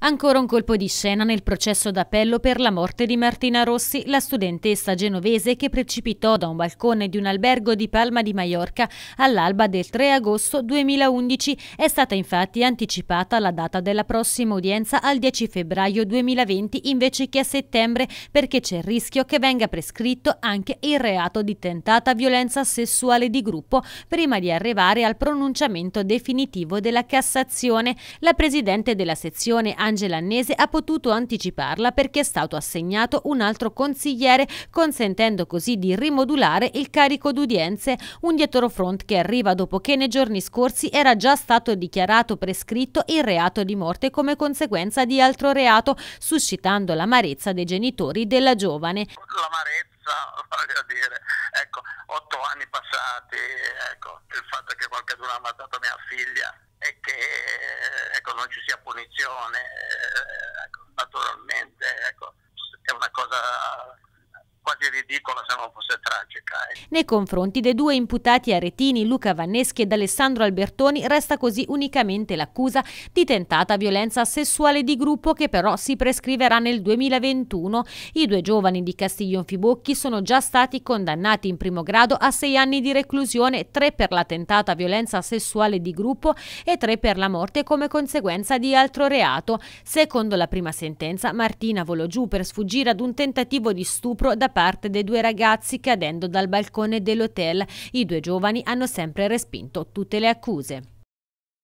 Ancora un colpo di scena nel processo d'appello per la morte di Martina Rossi, la studentessa genovese che precipitò da un balcone di un albergo di Palma di Maiorca all'alba del 3 agosto 2011. È stata infatti anticipata la data della prossima udienza al 10 febbraio 2020 invece che a settembre perché c'è il rischio che venga prescritto anche il reato di tentata violenza sessuale di gruppo prima di arrivare al pronunciamento definitivo della Cassazione. La presidente della sezione Angela Annese ha potuto anticiparla perché è stato assegnato un altro consigliere, consentendo così di rimodulare il carico d'udienze, un dietrofront che arriva dopo che nei giorni scorsi era già stato dichiarato prescritto il reato di morte come conseguenza di altro reato, suscitando l'amarezza dei genitori della giovane. L'amarezza, voglio dire, ecco, otto anni passati, ecco, non ci sia punizione eh, ridicola se non fosse tragica. Eh. Nei confronti dei due imputati aretini, Luca Vanneschi ed Alessandro Albertoni, resta così unicamente l'accusa di tentata violenza sessuale di gruppo che però si prescriverà nel 2021. I due giovani di Castiglion Fibocchi sono già stati condannati in primo grado a sei anni di reclusione, tre per la tentata violenza sessuale di gruppo e tre per la morte come conseguenza di altro reato. Secondo la prima sentenza, Martina volò giù per sfuggire ad un tentativo di stupro da parte del dei due ragazzi cadendo dal balcone dell'hotel. I due giovani hanno sempre respinto tutte le accuse.